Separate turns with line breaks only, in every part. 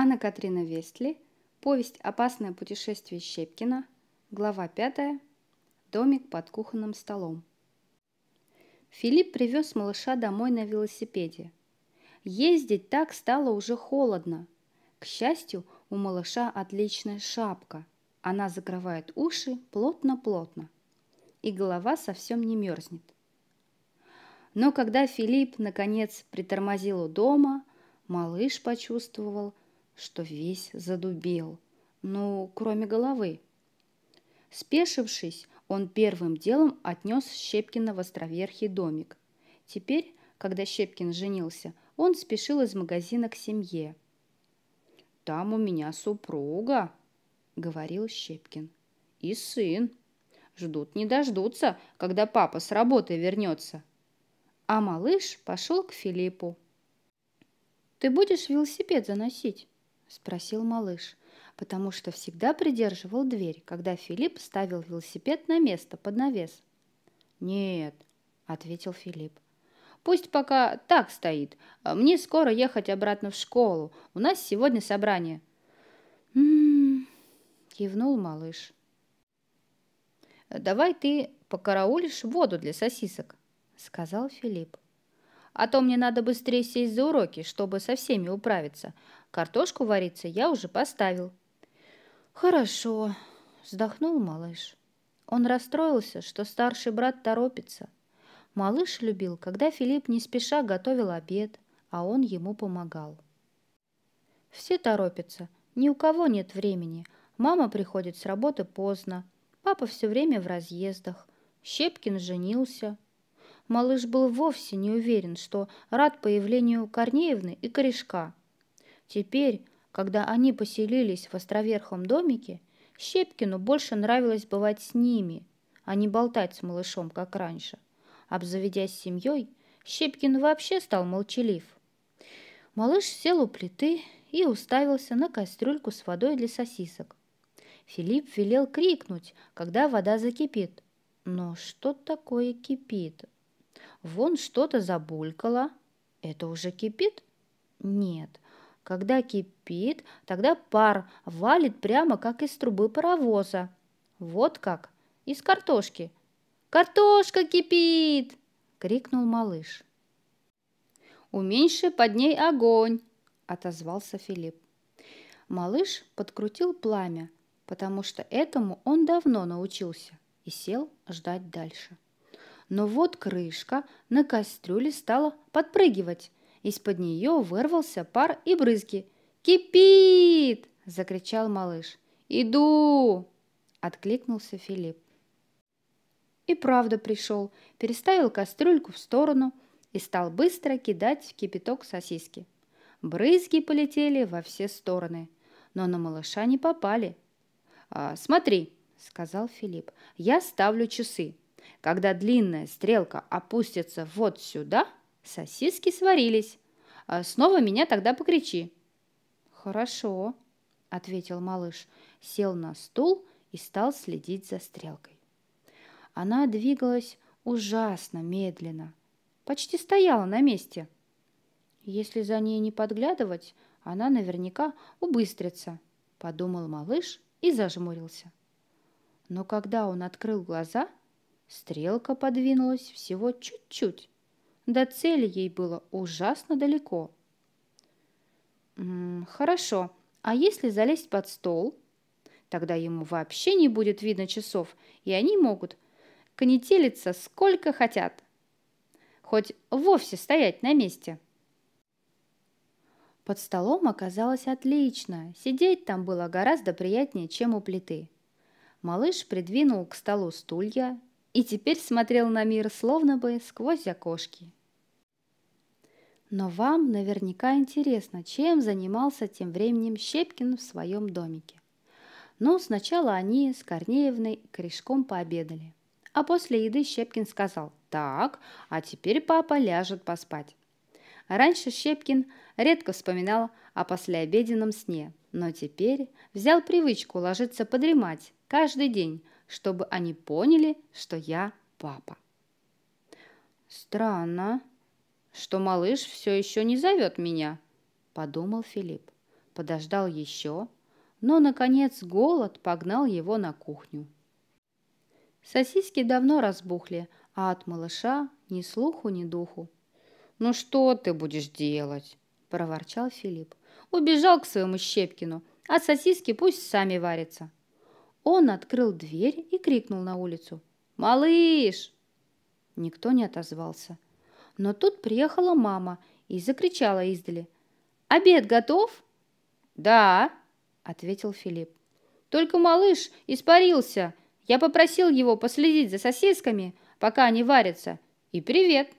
Анна Катрина Вестли, повесть «Опасное путешествие Щепкина», глава 5, домик под кухонным столом. Филипп привез малыша домой на велосипеде. Ездить так стало уже холодно. К счастью, у малыша отличная шапка. Она закрывает уши плотно-плотно. И голова совсем не мерзнет. Но когда Филипп, наконец, притормозил у дома, малыш почувствовал – что весь задубел. Ну, кроме головы. Спешившись, он первым делом отнес Щепкина в островерхий домик. Теперь, когда Щепкин женился, он спешил из магазина к семье. «Там у меня супруга», — говорил Щепкин, — «и сын. Ждут не дождутся, когда папа с работы вернется». А малыш пошел к Филиппу. «Ты будешь велосипед заносить?» – спросил малыш, потому что всегда придерживал дверь, когда Филипп ставил велосипед на место под навес. «Нет», – ответил Филипп. «Пусть пока так стоит. Мне скоро ехать обратно в школу. У нас сегодня собрание». «М-м-м», кивнул малыш. «Давай ты покараулишь воду для сосисок», – сказал Филипп. «А то мне надо быстрее сесть за уроки, чтобы со всеми управиться, Картошку вариться я уже поставил». «Хорошо», — вздохнул малыш. Он расстроился, что старший брат торопится. Малыш любил, когда Филипп не спеша готовил обед, а он ему помогал. Все торопятся, ни у кого нет времени. Мама приходит с работы поздно, папа все время в разъездах. Щепкин женился. Малыш был вовсе не уверен, что рад появлению Корнеевны и корешка – Теперь, когда они поселились в островерхом домике, Щепкину больше нравилось бывать с ними, а не болтать с малышом, как раньше. Обзаведясь семьей, Щепкин вообще стал молчалив. Малыш сел у плиты и уставился на кастрюльку с водой для сосисок. Филипп велел крикнуть, когда вода закипит. Но что такое кипит? Вон что-то забулькало. Это уже кипит? Нет, когда кипит, тогда пар валит прямо как из трубы паровоза. Вот как, из картошки. «Картошка кипит!» — крикнул малыш. «Уменьши под ней огонь!» — отозвался Филипп. Малыш подкрутил пламя, потому что этому он давно научился, и сел ждать дальше. Но вот крышка на кастрюле стала подпрыгивать, из-под нее вырвался пар и брызги. «Кипит!» – закричал малыш. «Иду!» – откликнулся Филипп. И правда пришел, переставил кастрюльку в сторону и стал быстро кидать в кипяток сосиски. Брызги полетели во все стороны, но на малыша не попали. «А, «Смотри», – сказал Филипп, – «я ставлю часы. Когда длинная стрелка опустится вот сюда – Сосиски сварились. А, снова меня тогда покричи. Хорошо, ответил малыш, сел на стул и стал следить за стрелкой. Она двигалась ужасно медленно, почти стояла на месте. Если за ней не подглядывать, она наверняка убыстрится, подумал малыш и зажмурился. Но когда он открыл глаза, стрелка подвинулась всего чуть-чуть. До цели ей было ужасно далеко. «М хорошо а если залезть под стол?» Тогда ему вообще не будет видно часов, и они могут канителиться сколько хотят. Хоть вовсе стоять на месте. Под столом оказалось отлично. Сидеть там было гораздо приятнее, чем у плиты. Малыш придвинул к столу стулья и теперь смотрел на мир словно бы сквозь окошки. Но вам наверняка интересно, чем занимался тем временем Щепкин в своем домике. Но ну, сначала они с Корнеевной и корешком пообедали. А после еды Щепкин сказал «Так, а теперь папа ляжет поспать». Раньше Щепкин редко вспоминал о послеобеденном сне, но теперь взял привычку ложиться подремать каждый день, чтобы они поняли, что я папа. «Странно», что малыш все еще не зовет меня, подумал Филипп. Подождал еще, но, наконец, голод погнал его на кухню. Сосиски давно разбухли, а от малыша ни слуху, ни духу. «Ну что ты будешь делать?» – проворчал Филипп. «Убежал к своему Щепкину, а сосиски пусть сами варятся». Он открыл дверь и крикнул на улицу. «Малыш!» Никто не отозвался – но тут приехала мама и закричала издали. «Обед готов?» «Да», — ответил Филипп. «Только малыш испарился. Я попросил его последить за сосисками, пока они варятся. И привет!»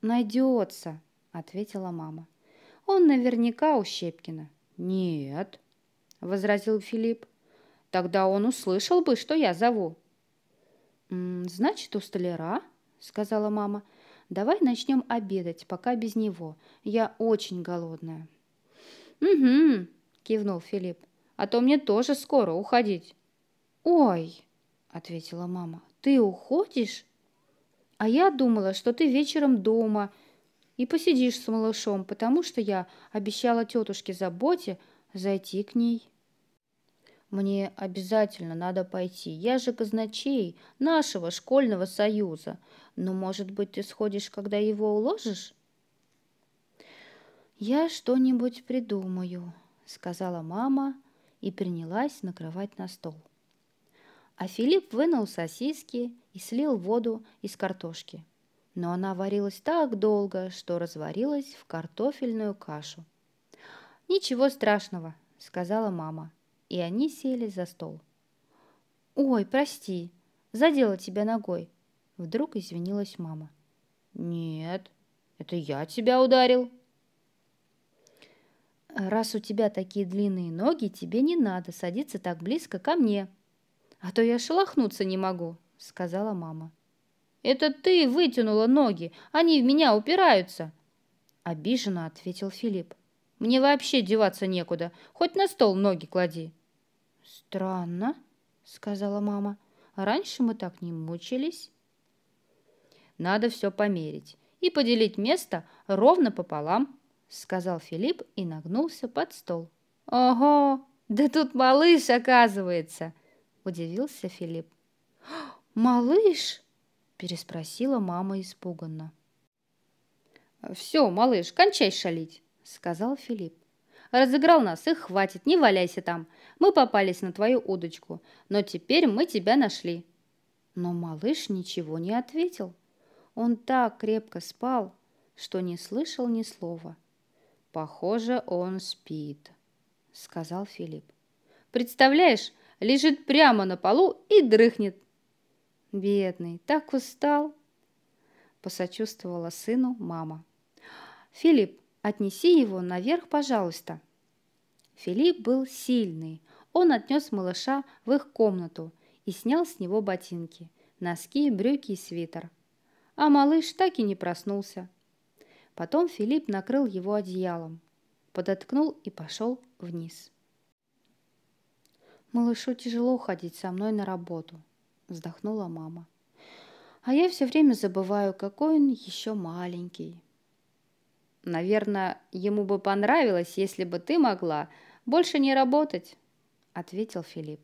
«Найдется», — ответила мама. «Он наверняка у Щепкина». «Нет», — возразил Филипп. «Тогда он услышал бы, что я зову». «Значит, у столяра», — сказала мама, — Давай начнем обедать, пока без него. Я очень голодная». «Угу», – кивнул Филипп. «А то мне тоже скоро уходить». «Ой», – ответила мама, – «ты уходишь?» «А я думала, что ты вечером дома и посидишь с малышом, потому что я обещала тетушке заботе зайти к ней». Мне обязательно надо пойти. Я же казначей нашего школьного союза. Но, может быть, ты сходишь, когда его уложишь? Я что-нибудь придумаю, сказала мама и принялась накрывать на стол. А Филипп вынул сосиски и слил воду из картошки. Но она варилась так долго, что разварилась в картофельную кашу. «Ничего страшного», — сказала мама и они сели за стол. «Ой, прости, задела тебя ногой!» Вдруг извинилась мама. «Нет, это я тебя ударил!» «Раз у тебя такие длинные ноги, тебе не надо садиться так близко ко мне, а то я шелохнуться не могу», — сказала мама. «Это ты вытянула ноги, они в меня упираются!» Обиженно ответил Филипп. «Мне вообще деваться некуда, хоть на стол ноги клади!» «Странно», — сказала мама. «Раньше мы так не мучились». «Надо все померить и поделить место ровно пополам», — сказал Филипп и нагнулся под стол. «Ого! Да тут малыш, оказывается!» — удивился Филипп. «Малыш?» — переспросила мама испуганно. «Все, малыш, кончай шалить!» — сказал Филипп. Разыграл нас, их хватит, не валяйся там. Мы попались на твою удочку, но теперь мы тебя нашли». Но малыш ничего не ответил. Он так крепко спал, что не слышал ни слова. «Похоже, он спит», — сказал Филипп. «Представляешь, лежит прямо на полу и дрыхнет». «Бедный, так устал», — посочувствовала сыну мама. «Филипп, Отнеси его наверх, пожалуйста». Филипп был сильный. Он отнес малыша в их комнату и снял с него ботинки, носки, брюки и свитер. А малыш так и не проснулся. Потом Филипп накрыл его одеялом, подоткнул и пошел вниз. «Малышу тяжело ходить со мной на работу», – вздохнула мама. «А я все время забываю, какой он еще маленький». Наверное, ему бы понравилось, если бы ты могла больше не работать, ответил Филипп.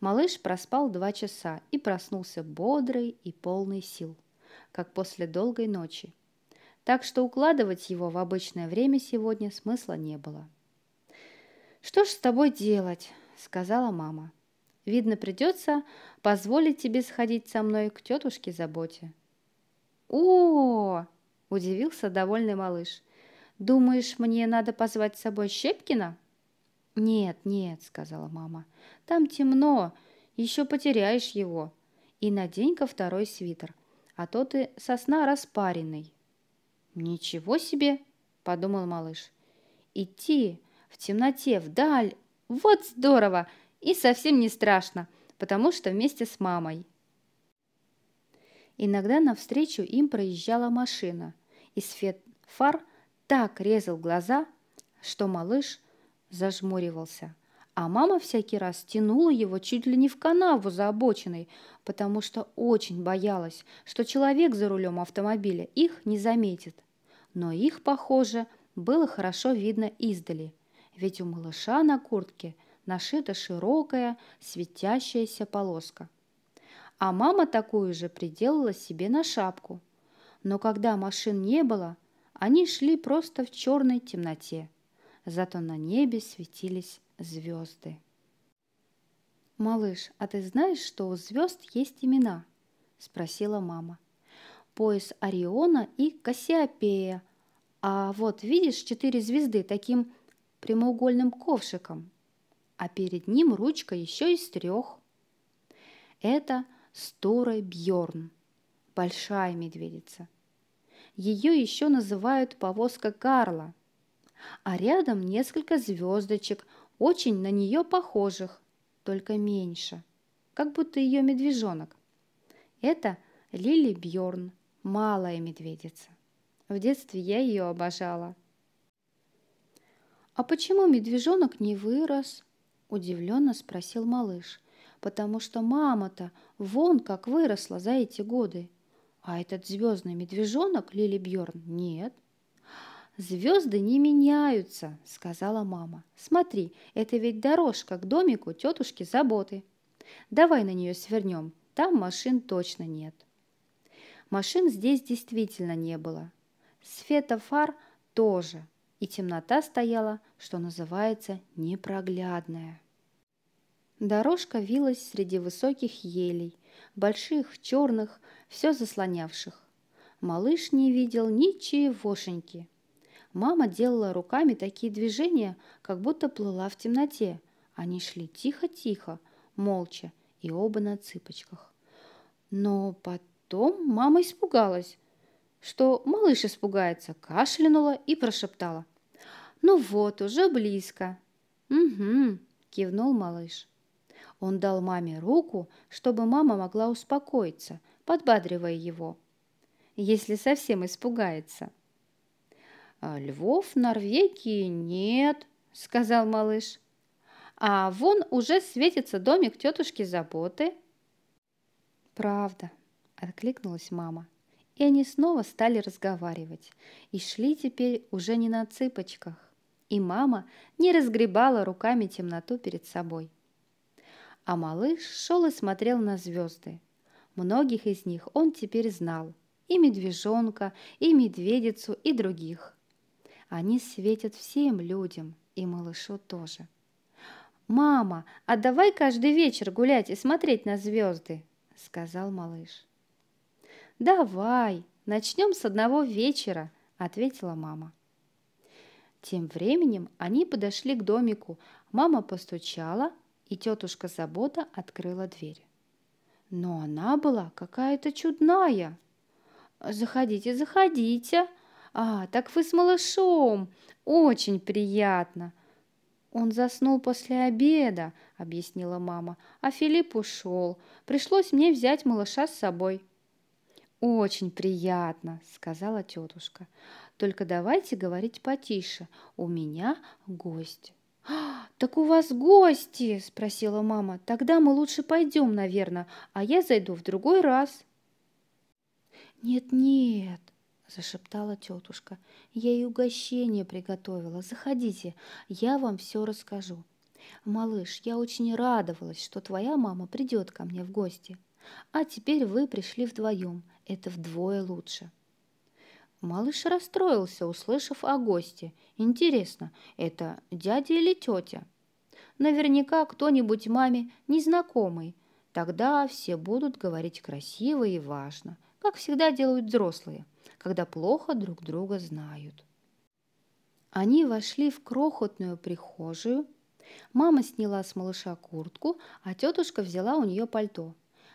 Малыш проспал два часа и проснулся бодрый и полный сил, как после долгой ночи. Так что укладывать его в обычное время сегодня смысла не было. «Что ж с тобой делать?» – сказала мама. «Видно, придется позволить тебе сходить со мной к тетушке заботе». «О!» – удивился довольный малыш. «Думаешь, мне надо позвать с собой Щепкина?» «Нет, нет», – сказала мама. «Там темно, еще потеряешь его. И надень-ка второй свитер, а то ты сосна распаренный». «Ничего себе!» – подумал малыш. «Идти в темноте вдаль – вот здорово! И совсем не страшно, потому что вместе с мамой». Иногда навстречу им проезжала машина, и свет фар так резал глаза, что малыш зажмуривался. А мама всякий раз тянула его чуть ли не в канаву за обочиной, потому что очень боялась, что человек за рулем автомобиля их не заметит. Но их, похоже, было хорошо видно издали, ведь у малыша на куртке нашита широкая светящаяся полоска – а мама такую же приделала себе на шапку. Но когда машин не было, они шли просто в черной темноте. Зато на небе светились звезды. «Малыш, а ты знаешь, что у звезд есть имена?» – спросила мама. «Пояс Ориона и Кассиопея. А вот видишь четыре звезды таким прямоугольным ковшиком, а перед ним ручка еще из трех. Это – Сторой Бьорн, большая медведица. Ее еще называют повозка Карла, а рядом несколько звездочек, очень на нее похожих, только меньше, как будто ее медвежонок. Это Лили Бьорн, малая медведица. В детстве я ее обожала. «А почему медвежонок не вырос?» – удивленно спросил малыш – потому что мама-то вон как выросла за эти годы. А этот звездный медвежонок Лили Бьорн нет. Звезды не меняются, сказала мама. Смотри, это ведь дорожка к домику тетушки заботы. Давай на нее свернем, там машин точно нет. Машин здесь действительно не было. Света фар тоже, и темнота стояла, что называется, непроглядная. Дорожка вилась среди высоких елей, больших, черных, все заслонявших. Малыш не видел ничегошеньки. Мама делала руками такие движения, как будто плыла в темноте. Они шли тихо-тихо, молча, и оба на цыпочках. Но потом мама испугалась, что малыш испугается, кашлянула и прошептала. «Ну вот, уже близко». «Угу», – кивнул малыш. Он дал маме руку, чтобы мама могла успокоиться, подбадривая его, если совсем испугается. «А «Львов в Норвегии нет», — сказал малыш. «А вон уже светится домик тетушки Заботы». «Правда», — откликнулась мама. И они снова стали разговаривать, и шли теперь уже не на цыпочках. И мама не разгребала руками темноту перед собой а малыш шел и смотрел на звезды. Многих из них он теперь знал. И медвежонка, и медведицу, и других. Они светят всем людям, и малышу тоже. «Мама, а давай каждый вечер гулять и смотреть на звезды», — сказал малыш. «Давай, начнем с одного вечера», — ответила мама. Тем временем они подошли к домику. Мама постучала, и тетушка Забота открыла дверь. Но она была какая-то чудная. «Заходите, заходите!» «А, так вы с малышом! Очень приятно!» «Он заснул после обеда», — объяснила мама, — «а Филипп ушел. Пришлось мне взять малыша с собой». «Очень приятно», — сказала тетушка. «Только давайте говорить потише. У меня гость» так у вас гости?» – спросила мама. «Тогда мы лучше пойдем, наверное, а я зайду в другой раз». «Нет-нет», – зашептала тетушка, – «я и угощение приготовила. Заходите, я вам все расскажу. Малыш, я очень радовалась, что твоя мама придет ко мне в гости. А теперь вы пришли вдвоем, это вдвое лучше». Малыш расстроился, услышав о госте. Интересно, это дядя или тетя? Наверняка кто-нибудь маме незнакомый. Тогда все будут говорить красиво и важно, как всегда делают взрослые, когда плохо друг друга знают. Они вошли в крохотную прихожую. Мама сняла с малыша куртку, а тетушка взяла у нее пальто.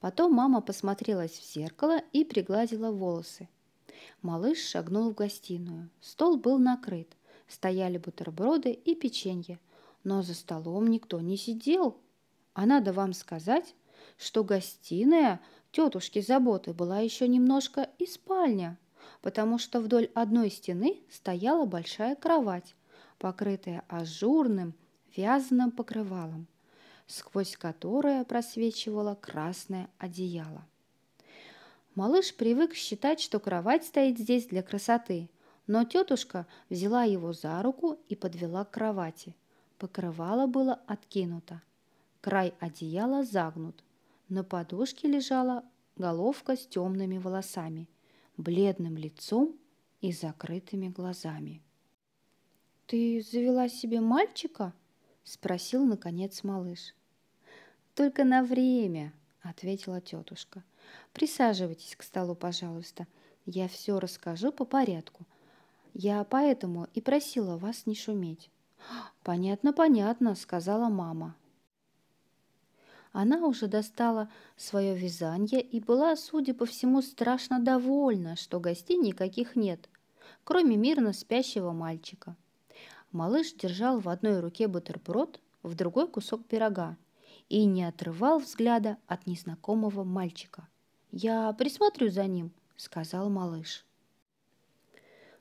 Потом мама посмотрелась в зеркало и пригладила волосы. Малыш шагнул в гостиную. Стол был накрыт. Стояли бутерброды и печенье. Но за столом никто не сидел. А надо вам сказать, что гостиная тетушки заботы была еще немножко и спальня, потому что вдоль одной стены стояла большая кровать, покрытая ажурным вязаным покрывалом, сквозь которое просвечивало красное одеяло. Малыш привык считать, что кровать стоит здесь для красоты, но тетушка взяла его за руку и подвела к кровати. Покрывало было откинуто, край одеяла загнут. На подушке лежала головка с темными волосами, бледным лицом и закрытыми глазами. «Ты завела себе мальчика?» – спросил, наконец, малыш. «Только на время», – ответила тетушка – Присаживайтесь к столу, пожалуйста. Я все расскажу по порядку. Я поэтому и просила вас не шуметь. «Понятно, понятно», — сказала мама. Она уже достала свое вязание и была, судя по всему, страшно довольна, что гостей никаких нет, кроме мирно спящего мальчика. Малыш держал в одной руке бутерброд, в другой кусок пирога и не отрывал взгляда от незнакомого мальчика – «Я присмотрю за ним», — сказал малыш.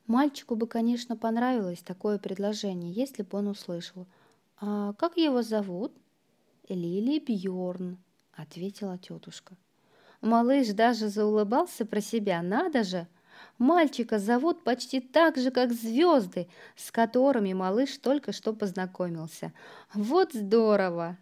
Мальчику бы, конечно, понравилось такое предложение, если бы он услышал. «А как его зовут?» «Лили Бьорн», — ответила тетушка. Малыш даже заулыбался про себя. «Надо же! Мальчика зовут почти так же, как звезды, с которыми малыш только что познакомился. Вот здорово!»